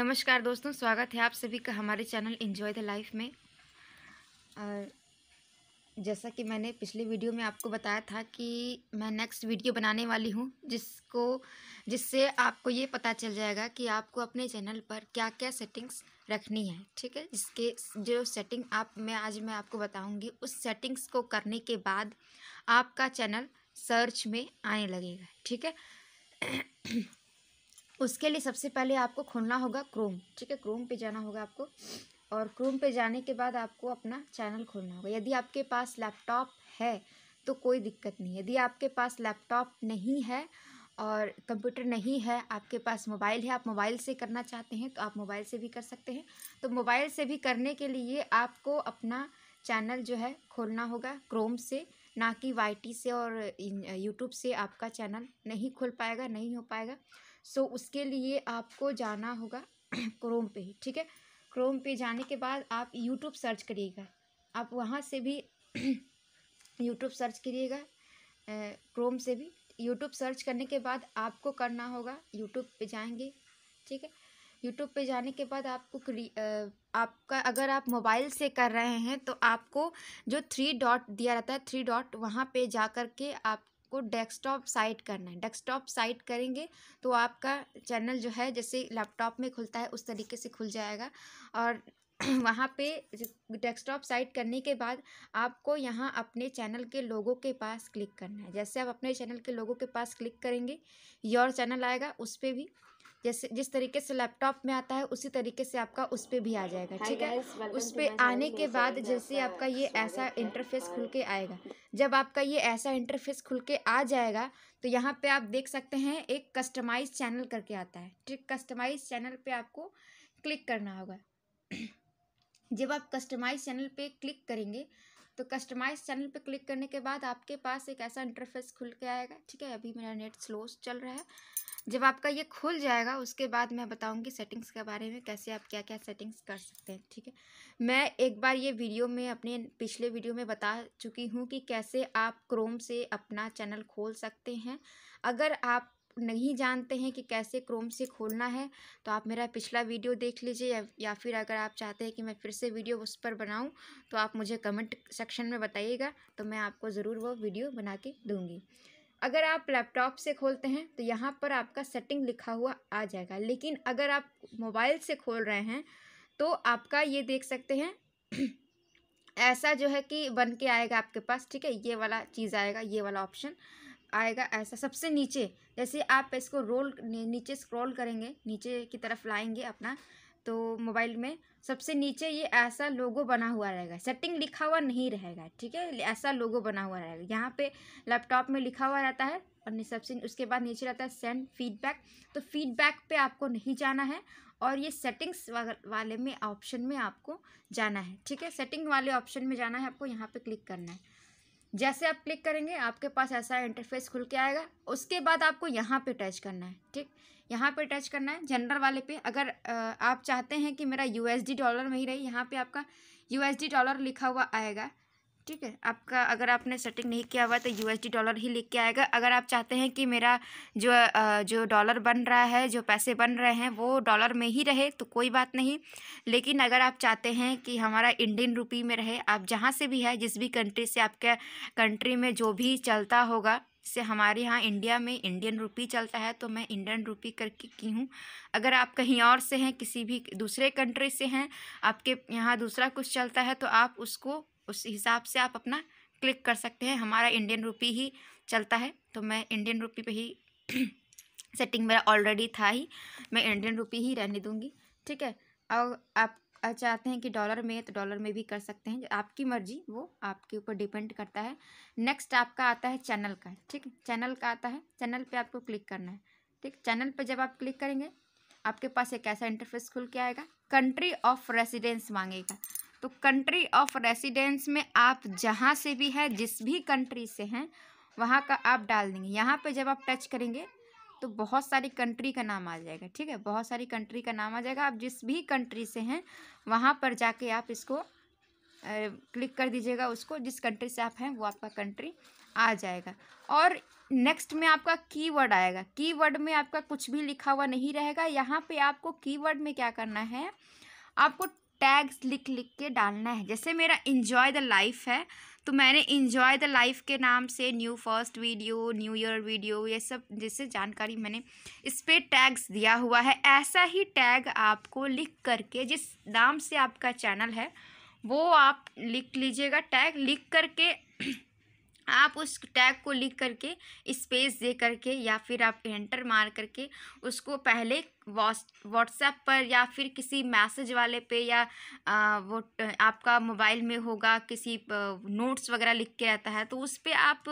नमस्कार दोस्तों स्वागत है आप सभी का हमारे चैनल इन्जॉय द लाइफ में और जैसा कि मैंने पिछले वीडियो में आपको बताया था कि मैं नेक्स्ट वीडियो बनाने वाली हूँ जिसको जिससे आपको ये पता चल जाएगा कि आपको अपने चैनल पर क्या क्या सेटिंग्स रखनी है ठीक है जिसके जो सेटिंग आप मैं आज मैं आपको बताऊँगी उस सेटिंग्स को करने के बाद आपका चैनल सर्च में आने लगेगा ठीक है उसके लिए सबसे पहले आपको खोलना होगा क्रोम ठीक है क्रोम पे जाना होगा आपको और क्रोम पे जाने के बाद आपको अपना चैनल खोलना होगा यदि आपके पास लैपटॉप है तो कोई दिक्कत नहीं यदि आपके पास लैपटॉप नहीं है और कंप्यूटर नहीं है आपके पास मोबाइल है आप मोबाइल से करना चाहते हैं तो आप मोबाइल से भी कर सकते हैं तो मोबाइल से भी करने के लिए आपको अपना चैनल जो है खोलना होगा क्रोम से ना कि वाई से और यूट्यूब से आपका चैनल नहीं खुल पाएगा नहीं हो पाएगा सो उसके लिए आपको जाना होगा क्रोम पे ही ठीक है क्रोम पे जाने के बाद आप यूट्यूब सर्च करिएगा आप वहाँ से भी यूट्यूब सर्च करिएगा क्रोम से भी यूट्यूब सर्च करने के बाद आपको करना होगा यूट्यूब पे जाएंगे ठीक है यूट्यूब पे जाने के बाद आपको आपका अगर आप मोबाइल से कर रहे हैं तो आपको जो थ्री डॉट दिया रहता है थ्री डॉट वहाँ पे जा कर के आप आपको डेस्कटॉप साइट करना है डेस्कटॉप साइट करेंगे तो आपका चैनल जो है जैसे लैपटॉप में खुलता है उस तरीके से खुल जाएगा और वहाँ पे डेस्कटॉप साइट करने के बाद आपको यहाँ अपने चैनल के लोगों के पास क्लिक करना है जैसे आप अपने चैनल के लोगों के पास क्लिक करेंगे योर चैनल आएगा उस पर भी जैसे जिस तरीके से लैपटॉप में आता है उसी तरीके से आपका उस पर भी आ जाएगा ठीक है उस पर आने के बाद जैसे आपका ये ऐसा इंटरफेस खुल के हाँ। आएगा जब आपका ये ऐसा इंटरफेस खुल के आ जाएगा तो यहाँ पे आप देख सकते हैं एक कस्टमाइज चैनल करके आता है ठीक कस्टमाइज चैनल पर आपको क्लिक करना होगा जब आप कस्टमाइज चैनल पे क्लिक करेंगे तो कस्टमाइज चैनल पे क्लिक करने के बाद आपके पास एक ऐसा इंटरफेस खुल के आएगा ठीक है अभी मेरा नेट स्लो चल रहा है जब आपका ये खुल जाएगा उसके बाद मैं बताऊंगी सेटिंग्स के बारे में कैसे आप क्या क्या सेटिंग्स कर सकते हैं ठीक है मैं एक बार ये वीडियो में अपने पिछले वीडियो में बता चुकी हूँ कि कैसे आप क्रोम से अपना चैनल खोल सकते हैं अगर आप नहीं जानते हैं कि कैसे क्रोम से खोलना है तो आप मेरा पिछला वीडियो देख लीजिए या, या फिर अगर आप चाहते हैं कि मैं फिर से वीडियो उस पर बनाऊं तो आप मुझे कमेंट सेक्शन में बताइएगा तो मैं आपको ज़रूर वो वीडियो बना के दूँगी अगर आप लैपटॉप से खोलते हैं तो यहाँ पर आपका सेटिंग लिखा हुआ आ जाएगा लेकिन अगर आप मोबाइल से खोल रहे हैं तो आपका ये देख सकते हैं ऐसा जो है कि बन के आएगा आपके पास ठीक है ये वाला चीज़ आएगा ये वाला ऑप्शन आएगा ऐसा सबसे नीचे जैसे आप इसको रोल नीचे स्क्रॉल करेंगे नीचे की तरफ लाएंगे अपना तो मोबाइल में सबसे नीचे ये ऐसा लोगो बना हुआ रहेगा सेटिंग लिखा हुआ नहीं रहेगा ठीक है ऐसा लोगो बना हुआ रहेगा यहाँ पे लैपटॉप में लिखा हुआ रहता है और सबसे उसके बाद नीचे रहता है सेंड फीडबैक तो फीडबैक पे आपको नहीं जाना है और ये सेटिंग्स वाले में ऑप्शन में आपको जाना है ठीक है सेटिंग वाले ऑप्शन में जाना है आपको यहाँ पर क्लिक करना है जैसे आप क्लिक करेंगे आपके पास ऐसा इंटरफेस खुल के आएगा उसके बाद आपको यहाँ पे टच करना है ठीक यहाँ पे टच करना है जनरल वाले पे अगर आप चाहते हैं कि मेरा यू डॉलर में ही रहे यहाँ पे आपका यू डॉलर लिखा हुआ आएगा ठीक है आपका अगर आपने सेटिंग नहीं किया हुआ तो यू डॉलर ही लिख के आएगा अगर आप चाहते हैं कि मेरा जो जो डॉलर बन रहा है जो पैसे बन रहे हैं वो डॉलर में ही रहे तो कोई बात नहीं लेकिन अगर आप चाहते हैं कि हमारा इंडियन रुपी में रहे आप जहाँ से भी है जिस भी कंट्री से आपके कंट्री में जो भी चलता होगा से हमारे यहाँ इंडिया में इंडियन रुपी चलता है तो मैं इंडियन रुपी करके की हूँ अगर आप कहीं और से हैं किसी भी दूसरे कंट्री से हैं आपके यहाँ दूसरा कुछ चलता है तो आप उसको उस हिसाब से आप अपना क्लिक कर सकते हैं हमारा इंडियन रुपी ही चलता है तो मैं इंडियन रुपी पे ही सेटिंग मेरा ऑलरेडी था ही मैं इंडियन रुपी ही रहने दूँगी ठीक है और आप चाहते हैं कि डॉलर में तो डॉलर में भी कर सकते हैं आपकी मर्जी वो आपके ऊपर डिपेंड करता है नेक्स्ट आपका आता है चैनल का ठीक चैनल का आता है चैनल पर आपको क्लिक करना है ठीक चैनल पर जब आप क्लिक करेंगे आपके पास एक ऐसा इंटरफेस खुल के आएगा कंट्री ऑफ रेसिडेंस मांगेगा तो कंट्री ऑफ रेसिडेंस में आप जहाँ से भी हैं जिस भी कंट्री से हैं वहाँ का आप डाल देंगे यहाँ पे जब आप टच करेंगे तो बहुत सारी कंट्री का नाम आ जाएगा ठीक है बहुत सारी कंट्री का नाम आ जाएगा आप जिस भी कंट्री से हैं वहाँ पर जाके आप इसको क्लिक कर दीजिएगा उसको जिस कंट्री से आप हैं वो आपका कंट्री आ जाएगा और नेक्स्ट में आपका कीवर्ड आएगा कीवर्ड में आपका कुछ भी लिखा हुआ नहीं रहेगा यहाँ पे आपको कीवर्ड में क्या करना है आपको टैग्स लिख लिख के डालना है जैसे मेरा इन्जॉय द लाइफ है तो मैंने इन्जॉय द लाइफ के नाम से new first video new year video ये सब जैसे जानकारी मैंने इस पर टैग्स दिया हुआ है ऐसा ही टैग आपको लिख करके जिस नाम से आपका चैनल है वो आप लिख लीजिएगा टैग लिख करके आप उस टैग को लिख करके स्पेस दे करके या फिर आप एंटर मार करके उसको पहले व्हाट्सएप पर या फिर किसी मैसेज वाले पे या आ, वो आपका मोबाइल में होगा किसी नोट्स वगैरह लिख के रहता है तो उस पर आप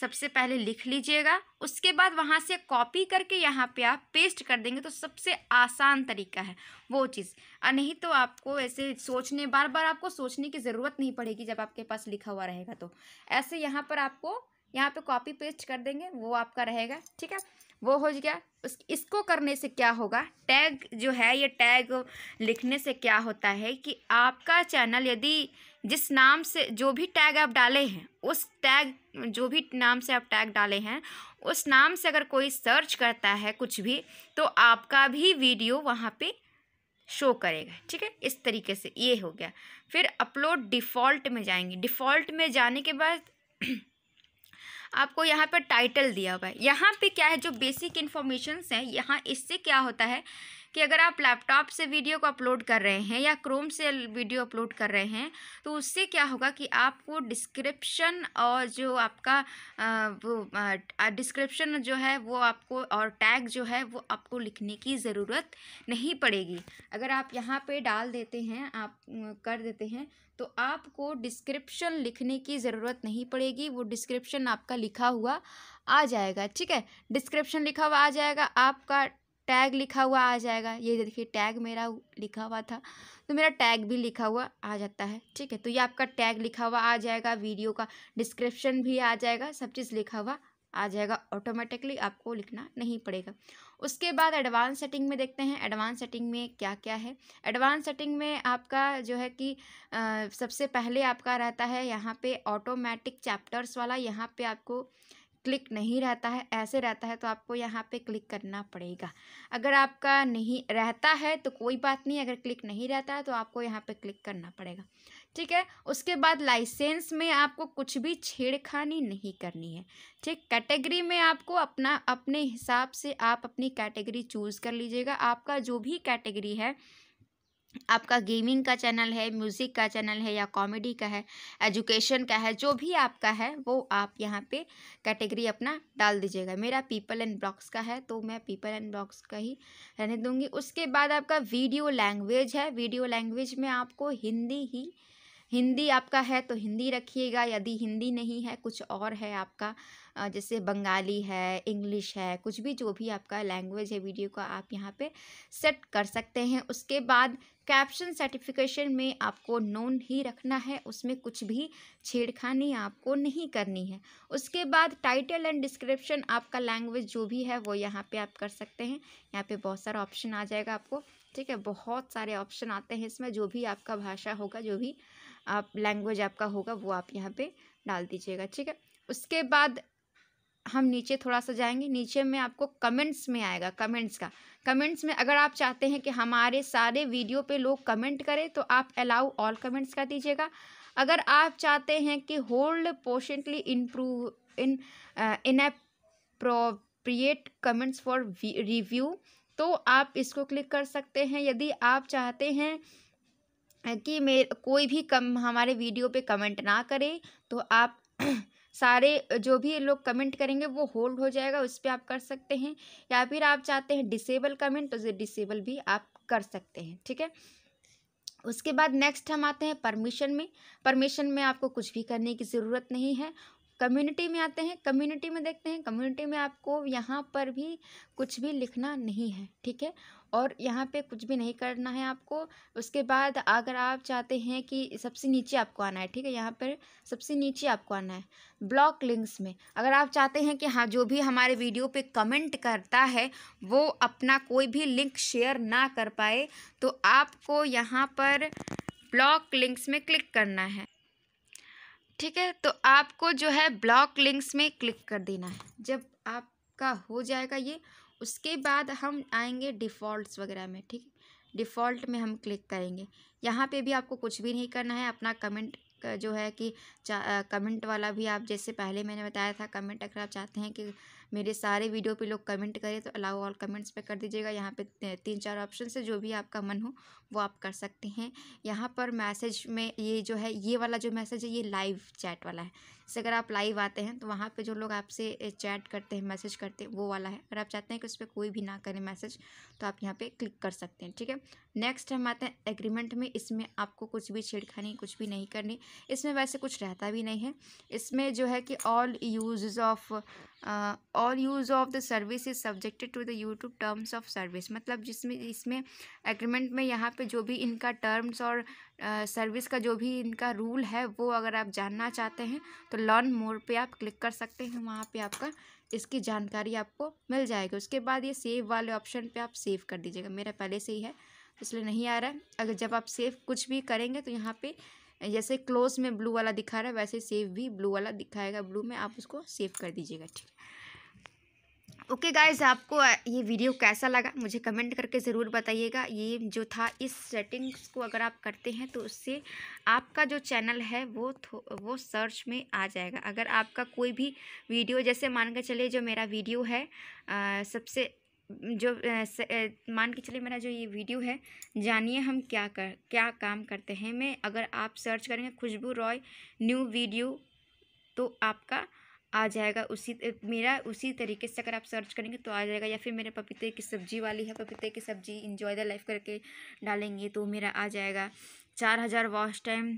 सबसे पहले लिख लीजिएगा उसके बाद वहाँ से कॉपी करके यहाँ पे आप पेस्ट कर देंगे तो सबसे आसान तरीका है वो चीज़ और नहीं तो आपको ऐसे सोचने बार बार आपको सोचने की ज़रूरत नहीं पड़ेगी जब आपके पास लिखा हुआ रहेगा तो ऐसे यहाँ पर आपको यहाँ पर कॉपी पेस्ट कर देंगे वो आपका रहेगा ठीक है वो हो गया उस इसको करने से क्या होगा टैग जो है ये टैग लिखने से क्या होता है कि आपका चैनल यदि जिस नाम से जो भी टैग आप डाले हैं उस टैग जो भी नाम से आप टैग डाले हैं उस नाम से अगर कोई सर्च करता है कुछ भी तो आपका भी वीडियो वहाँ पे शो करेगा ठीक है इस तरीके से ये हो गया फिर अपलोड डिफ़ॉल्ट में जाएंगे डिफ़ॉल्ट में जाने के बाद आपको यहाँ पर टाइटल दिया हुआ है यहाँ पे क्या है जो बेसिक इन्फॉर्मेशंस हैं यहाँ इससे क्या होता है कि अगर आप लैपटॉप से वीडियो को अपलोड कर रहे हैं या क्रोम से वीडियो अपलोड कर रहे हैं तो उससे क्या होगा कि आपको डिस्क्रिप्शन और जो आपका वो डिस्क्रिप्शन जो है वो आपको और टैग जो है वो आपको लिखने की ज़रूरत नहीं पड़ेगी अगर आप यहाँ पे डाल देते हैं आप कर देते हैं तो आपको डिस्क्रिप्शन लिखने की ज़रूरत नहीं पड़ेगी वो डिस्क्रिप्शन आपका लिखा हुआ आ जाएगा ठीक है डिस्क्रिप्शन लिखा हुआ आ जाएगा आपका टैग लिखा हुआ आ जाएगा ये देखिए टैग मेरा लिखा हुआ था तो मेरा टैग भी लिखा हुआ आ जाता है ठीक है तो ये आपका टैग लिखा हुआ आ जाएगा वीडियो का डिस्क्रिप्शन भी आ जाएगा सब चीज़ लिखा हुआ आ जाएगा ऑटोमेटिकली आपको लिखना नहीं पड़ेगा उसके बाद एडवांस सेटिंग में देखते हैं एडवांस सेटिंग में क्या क्या है एडवांस सेटिंग में आपका जो है कि आ, सबसे पहले आपका रहता है यहाँ पे ऑटोमेटिक चैप्टर्स वाला यहाँ पे आपको क्लिक नहीं रहता है ऐसे रहता है तो आपको यहाँ पे क्लिक करना पड़ेगा अगर आपका नहीं रहता है तो कोई बात नहीं अगर क्लिक नहीं रहता है तो आपको यहाँ पे क्लिक करना पड़ेगा ठीक है उसके बाद लाइसेंस में आपको कुछ भी छेड़खानी नहीं करनी है ठीक कैटेगरी में आपको अपना अपने हिसाब से आप अपनी कैटेगरी चूज़ कर लीजिएगा आपका जो भी कैटेगरी है आपका गेमिंग का चैनल है म्यूज़िक का चैनल है या कॉमेडी का है एजुकेशन का है जो भी आपका है वो आप यहाँ पे कैटेगरी अपना डाल दीजिएगा मेरा पीपल एंड ब्लॉक्स का है तो मैं पीपल एंड ब्लॉक्स का ही रहने दूँगी उसके बाद आपका वीडियो लैंग्वेज है वीडियो लैंग्वेज में आपको हिंदी ही हिंदी आपका है तो हिंदी रखिएगा यदि हिंदी नहीं है कुछ और है आपका जैसे बंगाली है इंग्लिश है कुछ भी जो भी आपका लैंग्वेज है वीडियो का आप यहाँ पे सेट कर सकते हैं उसके बाद कैप्शन सर्टिफिकेशन में आपको नोन ही रखना है उसमें कुछ भी छेड़खानी आपको नहीं करनी है उसके बाद टाइटल एंड डिस्क्रिप्शन आपका लैंग्वेज जो भी है वो यहाँ पे आप कर सकते हैं यहाँ पे बहुत सारा ऑप्शन आ जाएगा आपको ठीक है बहुत सारे ऑप्शन आते हैं इसमें जो भी आपका भाषा होगा जो भी आप लैंग्वेज आपका होगा वो आप यहाँ पे डाल दीजिएगा ठीक है उसके बाद हम नीचे थोड़ा सा जाएंगे नीचे में आपको कमेंट्स में आएगा कमेंट्स का कमेंट्स में अगर आप चाहते हैं कि हमारे सारे वीडियो पे लोग कमेंट करें तो आप अलाउ ऑल कमेंट्स का दीजिएगा अगर आप चाहते हैं कि hold potentially improve in inappropriate comments for review तो आप इसको क्लिक कर सकते हैं यदि आप चाहते हैं कि मेरे कोई भी कम हमारे वीडियो पे कमेंट ना करे तो आप सारे जो भी लोग कमेंट करेंगे वो होल्ड हो जाएगा उस पर आप कर सकते हैं या फिर आप चाहते हैं डिसेबल कमेंट तो डिसेबल भी आप कर सकते हैं ठीक है उसके बाद नेक्स्ट हम आते हैं परमिशन में परमिशन में आपको कुछ भी करने की ज़रूरत नहीं है कम्युनिटी में आते हैं कम्युनिटी में देखते हैं कम्युनिटी में आपको यहाँ पर भी कुछ भी लिखना नहीं है ठीक है और यहाँ पे कुछ भी नहीं करना है आपको उसके बाद अगर आप चाहते हैं कि सबसे नीचे आपको आना है ठीक है यहाँ पर सबसे नीचे आपको आना है ब्लॉक लिंक्स में अगर आप चाहते हैं कि हाँ जो भी हमारे वीडियो पे कमेंट करता है वो अपना कोई भी लिंक शेयर ना कर पाए तो आपको यहाँ पर ब्लॉक लिंक्स में क्लिक करना है ठीक है तो आपको जो है ब्लॉक लिंक्स में क्लिक कर देना है जब आपका हो जाएगा ये उसके बाद हम आएंगे डिफ़ॉल्ट वगैरह में ठीक है डिफ़ॉल्ट में हम क्लिक करेंगे यहाँ पे भी आपको कुछ भी नहीं करना है अपना कमेंट जो है कि कमेंट वाला भी आप जैसे पहले मैंने बताया था कमेंट अगर आप चाहते हैं कि मेरे सारे वीडियो पे लोग कमेंट करें तो अलाउ ऑल कमेंट्स पे कर दीजिएगा यहाँ पे तीन चार ऑप्शन से जो भी आपका मन हो वो आप कर सकते हैं यहाँ पर मैसेज में ये जो है ये वाला जो मैसेज है ये लाइव चैट वाला है जैसे अगर आप लाइव आते हैं तो वहाँ पे जो लोग आपसे चैट करते हैं मैसेज करते हैं वो वाला है अगर आप चाहते हैं कि उस पर कोई भी ना करे मैसेज तो आप यहाँ पे क्लिक कर सकते हैं ठीक है नेक्स्ट हम आते हैं एग्रीमेंट में इसमें आपको कुछ भी छेड़खानी कुछ भी नहीं करनी इसमें वैसे कुछ रहता भी नहीं है इसमें जो है कि all use of all use of the service is subjected to the YouTube terms of service मतलब जिसमें इसमें एग्रीमेंट में यहाँ पर जो भी इनका टर्म्स और सर्विस का जो भी इनका रूल है वो अगर आप जानना चाहते हैं तो लर्न मोर पे आप क्लिक कर सकते हैं वहाँ पे आपका इसकी जानकारी आपको मिल जाएगी उसके बाद ये सेव वाले ऑप्शन पे आप सेव कर दीजिएगा मेरा पहले से ही है इसलिए नहीं आ रहा है अगर जब आप सेव कुछ भी करेंगे तो यहाँ पे जैसे क्लोज में ब्लू वाला दिखा रहा है वैसे सेव भी ब्लू वाला दिखाएगा ब्लू में आप उसको सेव कर दीजिएगा ठीक है ओके गाइज आपको ये वीडियो कैसा लगा मुझे कमेंट करके ज़रूर बताइएगा ये जो था इस सेटिंग्स को अगर आप करते हैं तो उससे आपका जो चैनल है वो वो सर्च में आ जाएगा अगर आपका कोई भी वीडियो जैसे मान के चले जो मेरा वीडियो है आ, सबसे जो मान के चलिए मेरा जो ये वीडियो है जानिए हम क्या कर क्या काम करते हैं मैं अगर आप सर्च करेंगे खुशबू रॉय न्यू वीडियो तो आपका आ जाएगा उसी मेरा उसी तरीके से अगर आप सर्च करेंगे तो आ जाएगा या फिर मेरे पपीते की सब्ज़ी वाली है पपीते की सब्ज़ी इंजॉय द लाइफ करके डालेंगे तो मेरा आ जाएगा चार हज़ार वॉश टाइम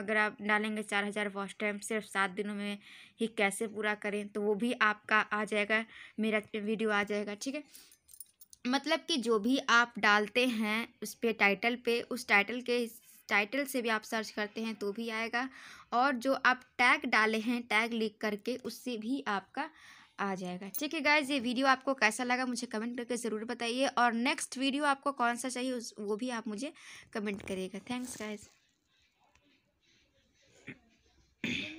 अगर आप डालेंगे चार हज़ार वॉश टाइम सिर्फ सात दिनों में ही कैसे पूरा करें तो वो भी आपका आ जाएगा मेरा वीडियो आ जाएगा ठीक है मतलब कि जो भी आप डालते हैं उस पर टाइटल पे उस टाइटल के टाइटल से भी आप सर्च करते हैं तो भी आएगा और जो आप टैग डाले हैं टैग लिख करके उससे भी आपका आ जाएगा ठीक है गाइज ये वीडियो आपको कैसा लगा मुझे कमेंट करके ज़रूर बताइए और नेक्स्ट वीडियो आपको कौन सा चाहिए उस वो भी आप मुझे कमेंट करिएगा थैंक्स गाइज